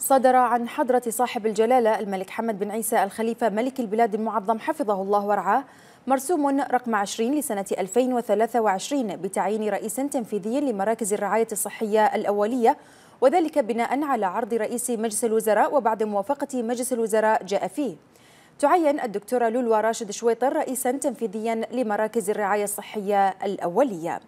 صدر عن حضرة صاحب الجلالة الملك حمد بن عيسى الخليفة ملك البلاد المعظم حفظه الله ورعاه مرسوم رقم 20 لسنة 2023 بتعيين رئيس تنفيذي لمراكز الرعاية الصحية الأولية وذلك بناء على عرض رئيس مجلس الوزراء وبعد موافقة مجلس الوزراء جاء فيه تعين الدكتورة لولو راشد شويطر رئيسا تنفيذيا لمراكز الرعاية الصحية الأولية